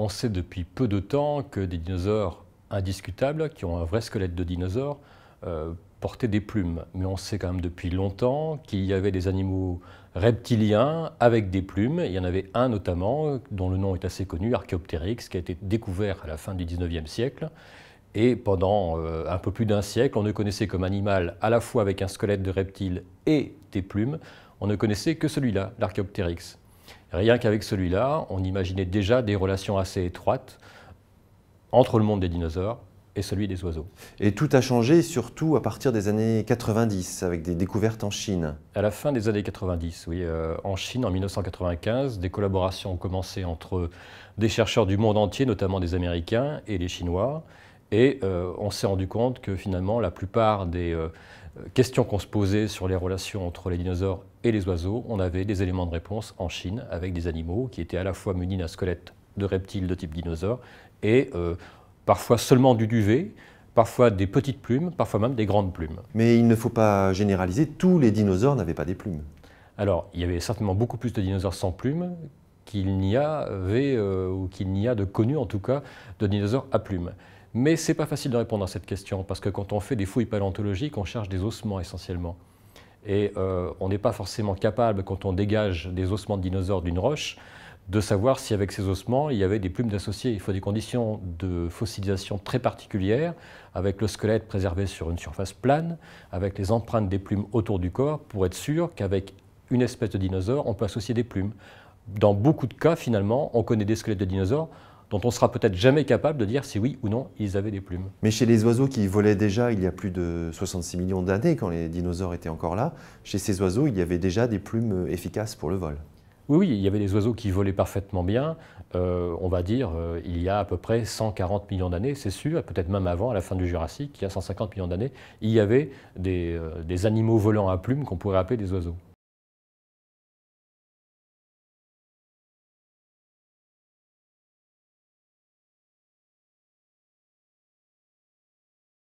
On sait depuis peu de temps que des dinosaures indiscutables, qui ont un vrai squelette de dinosaure, euh, portaient des plumes. Mais on sait quand même depuis longtemps qu'il y avait des animaux reptiliens avec des plumes. Il y en avait un notamment, dont le nom est assez connu, Archaeopteryx, qui a été découvert à la fin du 19e siècle. Et pendant euh, un peu plus d'un siècle, on ne connaissait comme animal à la fois avec un squelette de reptile et des plumes, on ne connaissait que celui-là, l'Archaeopteryx. Rien qu'avec celui-là, on imaginait déjà des relations assez étroites entre le monde des dinosaures et celui des oiseaux. Et tout a changé, surtout à partir des années 90, avec des découvertes en Chine. À la fin des années 90, oui. Euh, en Chine, en 1995, des collaborations ont commencé entre des chercheurs du monde entier, notamment des Américains et des Chinois. Et euh, on s'est rendu compte que finalement, la plupart des euh, questions qu'on se posait sur les relations entre les dinosaures et les oiseaux, on avait des éléments de réponse en Chine avec des animaux qui étaient à la fois munis d'un squelette de reptiles de type dinosaure et euh, parfois seulement du duvet, parfois des petites plumes, parfois même des grandes plumes. Mais il ne faut pas généraliser, tous les dinosaures n'avaient pas des plumes. Alors, il y avait certainement beaucoup plus de dinosaures sans plumes qu'il n'y avait, ou qu'il n'y a de connus en tout cas, de dinosaures à plumes. Mais ce n'est pas facile de répondre à cette question, parce que quand on fait des fouilles paléontologiques, on cherche des ossements essentiellement. Et euh, on n'est pas forcément capable, quand on dégage des ossements de dinosaures d'une roche, de savoir si avec ces ossements, il y avait des plumes d'associés. Il faut des conditions de fossilisation très particulières, avec le squelette préservé sur une surface plane, avec les empreintes des plumes autour du corps, pour être sûr qu'avec une espèce de dinosaure, on peut associer des plumes. Dans beaucoup de cas, finalement, on connaît des squelettes de dinosaures dont on sera peut-être jamais capable de dire si oui ou non ils avaient des plumes. Mais chez les oiseaux qui volaient déjà il y a plus de 66 millions d'années, quand les dinosaures étaient encore là, chez ces oiseaux, il y avait déjà des plumes efficaces pour le vol. Oui, il y avait des oiseaux qui volaient parfaitement bien, euh, on va dire, euh, il y a à peu près 140 millions d'années, c'est sûr, peut-être même avant, à la fin du Jurassique, il y a 150 millions d'années, il y avait des, euh, des animaux volants à plumes qu'on pourrait appeler des oiseaux.